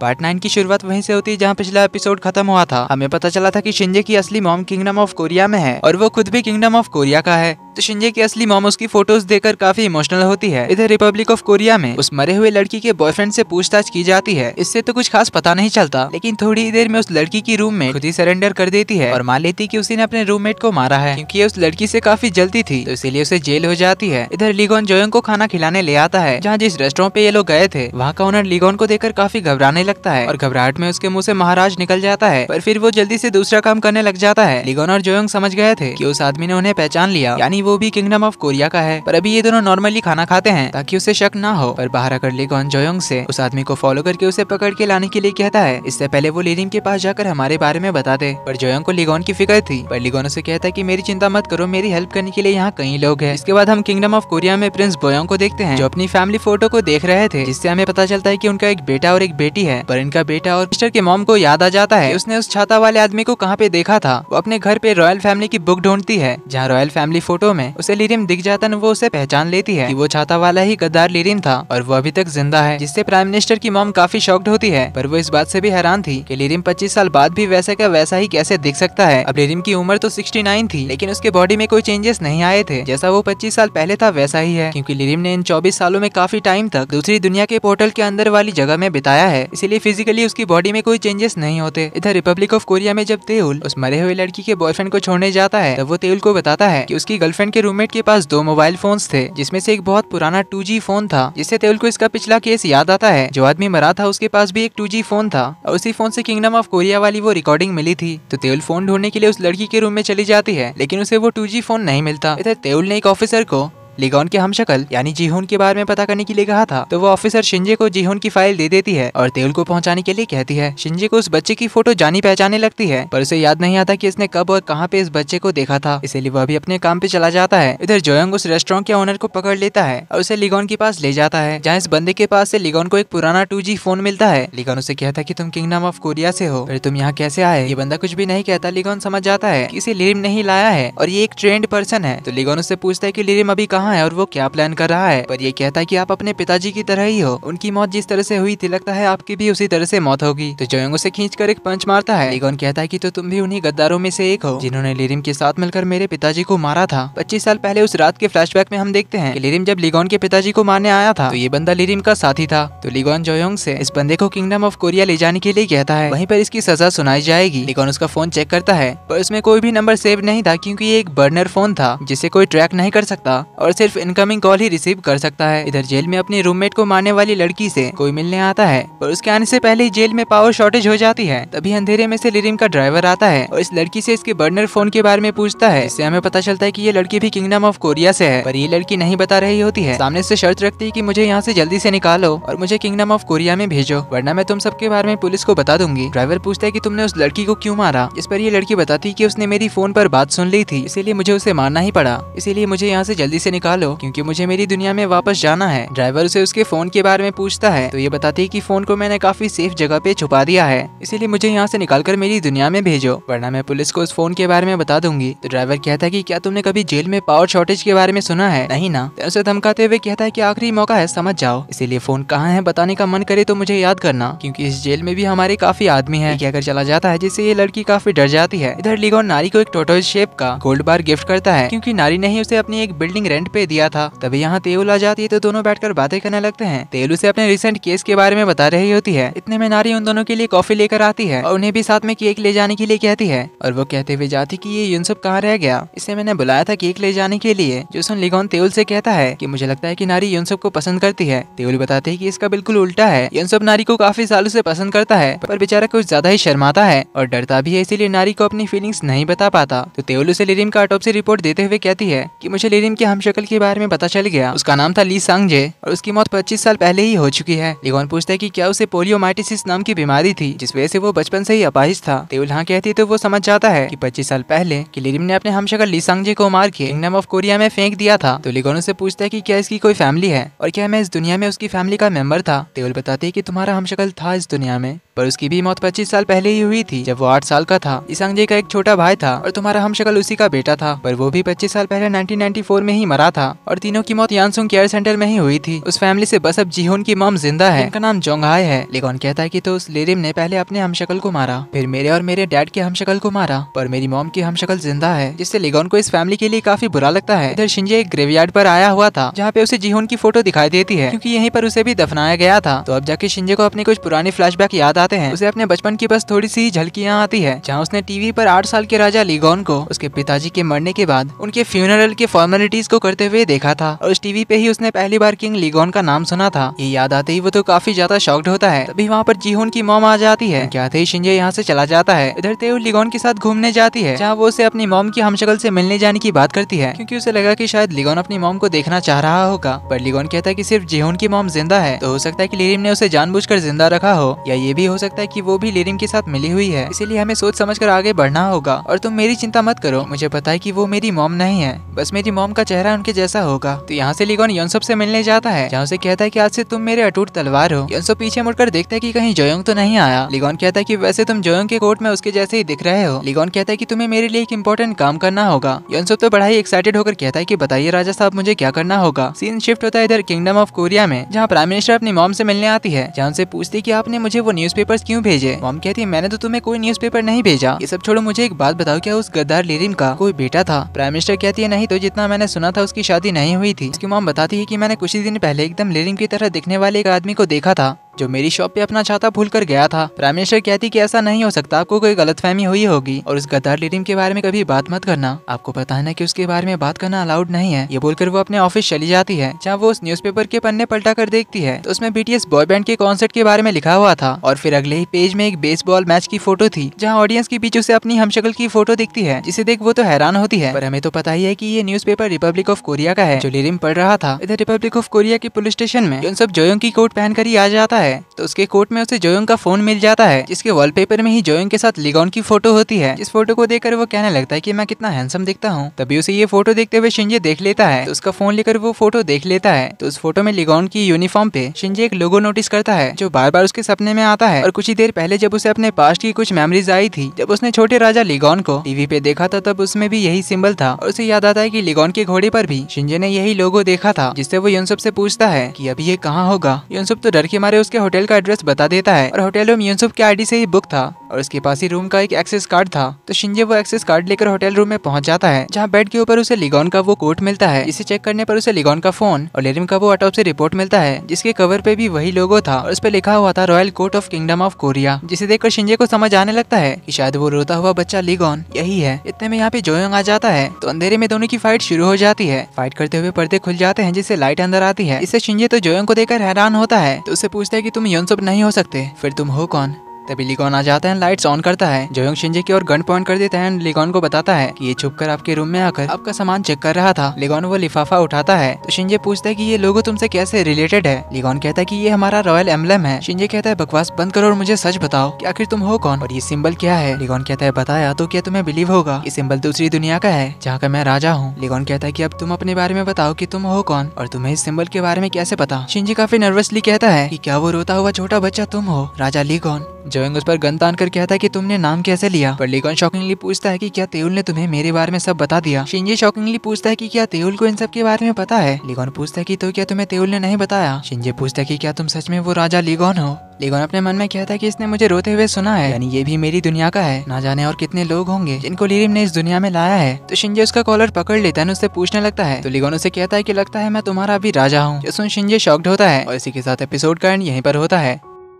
part nine की शुरुआत वहीं से होती है जहाँ पिछला एपिसोड खत्म हुआ था हमें पता चला था कि शिंजे की असली मॉम किंगडम ऑफ कोरिया में है और वो खुद भी किंगडम ऑफ कोरिया का है तो शिंजे की असली मोम उसकी फोटोज देखकर काफी इमोशनल होती है इधर रिपब्लिक ऑफ कोरिया में उस मरे हुए लड़की के बॉयफ्रेंड से पूछताछ की जाती है इससे तो कुछ खास पता नहीं चलता लेकिन थोड़ी देर में उस लड़की की रूम में खुद ही सरेंडर कर देती है और मान लेती की उसी ने अपने रूममेट को मारा है क्यूँकी उस लड़की ऐसी काफी जलती थी तो इसीलिए उसे जेल हो जाती है इधर लिगोन जोयंग को खाना खिलाने ले आता है जहाँ जिस रेस्टोरेंट पे ये लोग गए थे वहाँ का ओनर लिगोन को देखकर काफी घबराने लगता है और घबराहट में उसके मुँह ऐसी महाराज निकल जाता है पर फिर वो जल्दी ऐसी दूसरा काम करने लग जाता है लिगोन और जोयंग समझ गए थे की उस आदमी ने उन्हें पहचान लिया यानी वो भी किंगडम ऑफ कोरिया का है पर अभी ये दोनों नॉर्मली खाना खाते हैं ताकि उसे शक ना हो पर बाहर आकर लेगोन जोयोंग से उस आदमी को फॉलो करके उसे पकड़ के लाने के लिए कहता है इससे पहले वो लेरिम के पास जाकर हमारे बारे में बताते पर जोयोंग को लिगोन की फिक्र थी पर लेगोन उसे कहता है की मेरी चिंता मत करो मेरी हेल्प करने के लिए यहाँ कई लोग है इसके बाद हम किंगडम ऑफ कोरिया में प्रिंस बोयोंग को देखते हैं जो अपनी फैमिली फोटो को देख रहे थे जिससे हमें पता चलता है की उनका एक बेटा और एक बेटी है पर इनका बेटा और मिस्टर के मॉम को याद आ जाता है उसने उस छाता वाले आदमी को कहाँ पे देखा था वो अपने घर पे रॉयल फैमिली की बुक ढूंढती है जहाँ रॉयल फैमिली फोटो में उसे लिरिम दिख जाता है वो उसे पहचान लेती है कि वो छाता वाला ही गद्दार लिरिम था और वो अभी तक जिंदा है जिससे प्राइम मिनिस्टर की मॉम काफी शॉक्ड होती है पर वो इस बात से भी हैरान थी कि लिरिम 25 साल बाद भी वैसे का वैसा ही कैसे दिख सकता है अब लिरिम की उम्र तो नाइन थी लेकिन उसके बॉडी में कोई चेंजेस नहीं आए थे जैसा वो पच्चीस साल पहले था वैसा ही है क्यूँकी लिरिम ने इन चौबीस सालों में काफी टाइम तक दूसरी दुनिया के पोर्टल के अंदर वाली जगह में बिताया है इसीलिए फिजिकली उसकी बॉडी में कोई चेंजेस नहीं होते इधर रिपब्लिक ऑफ कोरिया में जब तेउल उस मरे हुए लड़की के बॉयफ्रेंड को छोड़ने जाता है तब वो तेउल को बताता है की उसकी गर्लफ्रेंड बॉयफ्रेंड के रूममेट के पास दो मोबाइल फोन थे जिसमे से एक बहुत पुराना टू फोन था जिससे तेउल को इसका पिछला केस याद आता है जो आदमी मरा था उसके पास भी एक टू फोन था और उसी फोन से किंगडम ऑफ कोरिया वाली वो रिकॉर्डिंग मिली थी तो तेउल फोन ढूंढने के लिए उस लड़की के रूम में चली जाती है लेकिन उसे वो टू फोन नहीं मिलता इधर तेउल ने एक ऑफिसर को लिगोन के हमशकल यानी जीहून के बारे में पता करने के लिए कहा था तो वो ऑफिसर शिंजे को जीहून की फाइल दे देती है और तेल को पहुंचाने के लिए कहती है शिंजे को उस बच्चे की फोटो जानी पहचाने लगती है पर उसे याद नहीं आता की इसने कब और कहाँ पे इस बच्चे को देखा था इसीलिए वह अभी अपने काम पे चला जाता है इधर जोयंग उस रेस्टोरेंट के ओनर को पकड़ लेता है और उसे लिगोन के पास ले जाता है जहाँ इस बंदे के पास से लिगोन को एक पुराना टू फोन मिलता है लिगोन उसे कहता है की तुम किंगडम ऑफ कोरिया से हो फिर तुम यहाँ कैसे आए ये बंदा कुछ भी नहीं कहता लिगोन समझ जाता है इसे लिरिम नहीं लाया है और ये एक ट्रेंड पर्सन है तो लिगोन उससे पूछता है की लिरिम अभी कहा कहाँ है और वो क्या प्लान कर रहा है पर ये कहता है की आप अपने पिताजी की तरह ही हो उनकी मौत जिस तरह से हुई थी लगता है आपकी भी उसी तरह से मौत होगी तो जोयंग उसे खींच एक पंच मारता है लिगोन कहता है की तो तुम भी उन्हीं गद्दारों में से एक हो जिन्होंने लिरिम के साथ मिलकर मेरे पिताजी को मारा था पच्चीस साल पहले उस रात के बैक में हम देखते हैं लिरिम जब लिगोन के पिताजी को मारने आया था तो ये बंदा लिरिम का साथी था तो लिगोन जोयोंग से इस बंदे को किंगडम ऑफ कोरिया ले जाने के लिए कहता है वहीं पर इसकी सजा सुनाई जाएगी लिगोन उसका फोन चेक करता है पर उसमें कोई भी नंबर सेव नहीं था क्योंकि ये एक बर्नर फोन था जिसे कोई ट्रैक नहीं कर सकता और सिर्फ इनकमिंग कॉल ही रिसीव कर सकता है इधर जेल में अपने रूममेट को मारने वाली लड़की से कोई मिलने आता है पर उसके आने से पहले ही जेल में पावर शॉर्टेज हो जाती है तभी अंधेरे में से लिरिम का ड्राइवर आता है और इस लड़की से इसके बर्नर फोन के बारे में पूछता है इससे हमें पता चलता है की ये लड़की भी किंगडम ऑफ कोरिया से है पर ये लड़की नहीं बता रही होती है सामने से शर्त रखती है की मुझे यहाँ से जल्दी से निकालो और मुझे किंगडम ऑफ कोरिया में भेजो वरना मैं तुम सबके बारे में पुलिस को बता दूंगी ड्राइवर पूछता है की तुमने उस लड़की को क्यूँ मारा इस पर ये लड़की बताती की उसने मेरी फोन आरोप बात सुन ली थी इसीलिए मुझे उसे मारना ही पड़ा इसीलिए मुझे यहाँ से जल्दी से निकाल निकालो क्योंकि मुझे मेरी दुनिया में वापस जाना है ड्राइवर उसे उसके फोन के बारे में पूछता है तो ये बताती है की फोन को मैंने काफी सेफ जगह पे छुपा दिया है इसीलिए मुझे यहाँ से निकाल कर मेरी दुनिया में भेजो वरना मैं पुलिस को उस फोन के बारे में बता दूंगी तो ड्राइवर कहता है की क्या तुमने कभी जेल में पावर शॉर्टेज के बारे में सुना है नहीं ना उसे धमकाते हुए कहता है की आखिरी मौका है समझ जाओ इसीलिए फोन कहाँ है बताने का मन करे तो मुझे याद करना क्यूँकी इस जेल में भी हमारे काफी आदमी है कहकर चला जाता है जिससे ये लड़की काफी डर जाती है इधर लिगोन नारी को एक टोटो शेप का गोल्ड बार गिफ्ट करता है क्योंकि नारी ने ही उसे अपनी एक बिल्डिंग रेंट पे दिया था तभी यहाँ तेउल आ जाती है तो दोनों बैठकर बातें करने लगते हैं तेल से अपने रिसेंट केस के बारे में बता रही होती है इतने में नारी उन दोनों के लिए कॉफी लेकर आती है और उन्हें भी साथ में केक ले जाने के लिए कहती है और वो कहते हुए जाती की ये यूनसुप कहाँ रह गया इसे मैंने बुलाया था केक ले जाने के लिए सुन लिगोन तेउल से कहता है की मुझे लगता है की नारी यूनसुप को पसंद करती है तेउल बताते है की इसका बिल्कुल उल्टा है यूनसुप नारी को काफी सालों से पसंद करता है पर बेचारा कुछ ज्यादा ही शर्माता है और डरता भी है इसीलिए नारी को अपनी फीलिंग्स नहीं बता पाता तो तेउल उसे लिरिम का ऑटोपसी रिपोर्ट देते हुए कहती है की मुझे लिरिम की शक्ल कपल के बारे में पता चल गया उसका नाम था ली सांगजे और उसकी मौत पच्चीस साल पहले ही हो चुकी है लिगोन पूछता है की क्या उसे पोलियोमाइटिस नाम की बीमारी थी जिस वजह से वो बचपन से ही अपाहिज था तेउल हाँ कहती है तो वो समझ जाता है की पच्चीस साल पहले की लिरिम ने अपने हमशकर ली सांगजे को मार के किंगडम ऑफ कोरिया में फेंक दिया था तो लिगोन उसे पूछता है की क्या इसकी कोई फैमिली है और क्या मैं इस दुनिया में उसकी फैमिली का मेंबर था तेउल बताती है की तुम्हारा हमशकल था इस दुनिया में पर उसकी भी मौत 25 साल पहले ही हुई थी जब वो 8 साल का था इसांगजे का एक छोटा भाई था और तुम्हारा हमशकल उसी का बेटा था पर वो भी 25 साल पहले 1994 में ही मरा था और तीनों की मौत यानसुंग केयर सेंटर में ही हुई थी उस फैमिली से बस अब जीहोन की मॉम जिंदा है उनका नाम जोंगहाय है लेकिन कहता है की तो उस लेरिम ने पहले अपने हमशकल को मारा फिर मेरे और मेरे डैड के हमशकल को मारा पर मेरी मॉम की हमशकल जिंदा है जिससे लेगोन को इस फैमिली के लिए काफी बुरा लगता है इधर शिंजे एक ग्रेवयार्ड पर आया हुआ था जहाँ पे उसे जीहोन की फोटो दिखाई देती है क्यूँकी यहीं पर उसे भी दफनाया गया था तो अब जाके शिंजे को अपने कुछ फ्लैश बैक याद आ बताते हैं उसे अपने बचपन की बस थोड़ी सी झलकियाँ आती है जहाँ उसने टीवी पर आठ साल के राजा लिगोन को उसके पिताजी के मरने के बाद उनके फ्यूनरल के फॉर्मेलिटीज को करते हुए देखा था और उस टीवी पे ही उसने पहली बार किंग लिगोन का नाम सुना था ये याद आते ही वो तो काफी ज्यादा शॉक्ड होता है तभी वहाँ पर जीहोन की मोम आ जाती है क्या थे शिंजे यहाँ से चला जाता है इधर तेव लिगोन के साथ घूमने जाती है जहाँ वो उसे अपनी मोम की हमशकल से मिलने जाने की बात करती है क्योंकि उसे लगा की शायद लिगोन अपनी मोम को देखना चाह रहा होगा पर लिगोन कहता है की सिर्फ जेहोन की मोम जिंदा है तो हो सकता है की लिरिम ने उसे जानबूझकर जिंदा रखा हो या ये भी हो हो सकता है कि वो भी लेरिम के साथ मिली हुई है इसीलिए हमें सोच समझ कर आगे बढ़ना होगा और तुम मेरी चिंता मत करो मुझे पता है कि वो मेरी मॉम नहीं है बस मेरी मॉम का चेहरा उनके जैसा होगा तो यहाँ से लिगोन योनसप से मिलने जाता है जहाँ से कहता है की आज से तुम मेरे अटूट तलवार हो योनसप पीछे मुड़कर देखता है की कहीं जोयोंग तो नहीं आया लिगोन कहता है की वैसे तुम जोयोंग के कोर्ट में उसके जैसे ही दिख रहे हो लिगोन कहता है की तुम्हें मेरे लिए एक इम्पोर्टेंट काम करना होगा यौनसोप तो बड़ा ही एक्साइटेड होकर कहता है की बताइए राजा साहब मुझे क्या करना होगा सीन शिफ्ट होता है इधर किंगडम ऑफ कोरिया में जहाँ प्राइम मिनिस्टर अपनी मॉम से मिलने आती है जहाँ से पूछती की आपने मुझे वो न्यूज न्यूज़पेपर्स क्यों भेजे मॉम कहती है मैंने तो तुम्हें कोई न्यूज़पेपर नहीं भेजा ये सब छोड़ो मुझे एक बात बताओ क्या उस गद्दार लेरिन का कोई बेटा था प्राइम मिनिस्टर कहती है नहीं तो जितना मैंने सुना था उसकी शादी नहीं हुई थी उसकी मॉम बताती है की मैंने कुछ ही दिन पहले एकदम लेरिन की तरह दिखने वाले एक आदमी को देखा था जो मेरी शॉप पे अपना छाता भूल कर गया था प्राइम मिनिस्टर कहती कि ऐसा नहीं हो सकता आपको कोई गलतफहमी हुई होगी और उस गद्दार लेडी के बारे में कभी बात मत करना आपको पता है ना कि उसके बारे में बात करना अलाउड नहीं है ये बोलकर वो अपने ऑफिस चली जाती है जहाँ वो उस पेपर के पन्ने पलटा कर देखती है तो उसमें बीटीएस बॉय बैंड के कॉन्सर्ट के बारे में लिखा हुआ था और फिर अगले ही पेज में एक बॉल मैच की फोटो थी जहाँ ऑडियंस के बीच उसे अपनी हमशक्ल की फोटो दिखती है जिसे देख वो तो हैरान होती है पर हमें तो पता ही है की ये न्यूज रिपब्लिक ऑफ कोरिया का है जो लिरिम पढ़ रहा था इधर रिपब्लिक ऑफ कोरिया के पुलिस स्टेशन में उन सब जोयोंग की कोट पहनकर ही आ जाता है है तो उसके कोर्ट में उसे जोयोंग का फोन मिल जाता है जिसके वॉलपेपर में ही जोयोंग के साथ लिगोन की फोटो होती है जिस फोटो को देखकर वो कहने लगता है की कि मैं कितना हैंडसम दिखता हूँ तभी उसे ये फोटो देखते हुए शिंजे देख लेता है तो उसका फोन लेकर वो फोटो देख लेता है तो उस फोटो में लिगोन की यूनिफॉर्म पे शिंजे एक लोगो नोटिस करता है जो बार बार उसके सपने में आता है और कुछ ही देर पहले जब उसे अपने पास्ट की कुछ मेमोरीज आई थी जब उसने छोटे राजा लिगोन को टीवी पे देखा था तब उसमें भी यही सिंबल था और उसे याद आता है की लिगोन के घोड़े पर भी शिंजे ने यही लोगो देखा था जिससे वो यूनसुप से पूछता है की अभी ये कहाँ होगा यूनसुप तो डर के मारे उसके उसके होटल का एड्रेस बता देता है और होटल रूम यूनसुफ के आईडी से ही बुक था और उसके पास ही रूम का एक एक्सेस कार्ड था तो शिंजे वो एक्सेस कार्ड लेकर होटल रूम में पहुंच जाता है जहाँ बेड के ऊपर उसे लिगोन का वो कोट मिलता है इसे चेक करने पर उसे लिगोन का फोन और लेरिम का वो ऑटोपसी रिपोर्ट मिलता है जिसके कवर पे भी वही लोगो था और उस पर लिखा हुआ था royal court of kingdom of Korea जिसे देखकर शिंजे को समझ आने लगता है की शायद वो रोता हुआ बच्चा लिगोन यही है इतने में यहाँ पे जोयंग आ जाता है तो अंधेरे में दोनों की फाइट शुरू हो जाती है फाइट करते हुए पर्दे खुल जाते हैं जिससे लाइट अंदर आती है इससे शिंजे तो जोयंग को देखकर हैरान होता है तो उसे पूछता है की तुम सब नहीं हो सकते फिर तुम हो कौन तभी लिगोन आ जाता है लाइट्स ऑन करता है जोयोंग शिंजे की ओर गन पॉइंट कर देता है लिगोन को बताता है कि ये छुप कर आपके रूम में आकर आपका सामान चेक कर रहा था लिगोन वो लिफाफा उठाता है तो शिंजे पूछता है की ये लोगो तुमसे कैसे रिलेटेड है लिगोन कहता है की ये हमारा रॉयल एम्बलम है शिंजे कहता है बकवास बंद करो और मुझे सच बताओ की आखिर तुम हो कौन और ये सिंबल क्या है लिगोन कहता है बताया तो क्या तुम्हें बिलीव होगा ये सिंबल दूसरी दुनिया का है जहाँ का मैं राजा हूँ लिगोन कहता है की अब तुम अपने बारे में बताओ की तुम हो कौन और तुम्हें इस सिम्बल के बारे में कैसे पता शिंजे काफी नर्वसली कहता है की क्या वो रोता हुआ छोटा बच्चा तुम हो राजा लिगोन जोंग उस पर गन तान कर कहता है कि तुमने नाम कैसे लिया पर लीगन शॉकिंगली पूछता है कि क्या तेउल ने तुम्हें मेरे बारे में सब बता दिया शिंजी शॉकिंगली पूछता है कि क्या तेउल को इन सब के बारे में पता है लिगोन पूछता है कि तो क्या तुम्हें तेउल ने नहीं बताया शिंजे पूछता है कि क्या तुम सच में वो राजा लीगन हो लिगोन अपने मन में कहता है कि इसने मुझे रोते हुए सुना है यानी ये भी मेरी दुनिया का है ना जाने और कितने लोग होंगे जिनको लिरिम ने इस दुनिया में लाया है तो शिंजे उसका कॉलर पकड़ लेता है उससे पूछने लगता है तो लेगोन उसे कहता है कि लगता है मैं तुम्हारा अभी राजा हूँ सुन शिंजे शॉक्ड होता है और इसी के साथ एपिसोड का एंड यहीं पर होता है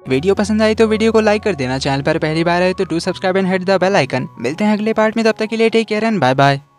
वीडियो पसंद आई तो वीडियो को लाइक कर देना चैनल पर पहली बार आए तो to subscribe and hit the bell icon मिलते हैं अगले पार्ट में तब तक के लिए take care and bye bye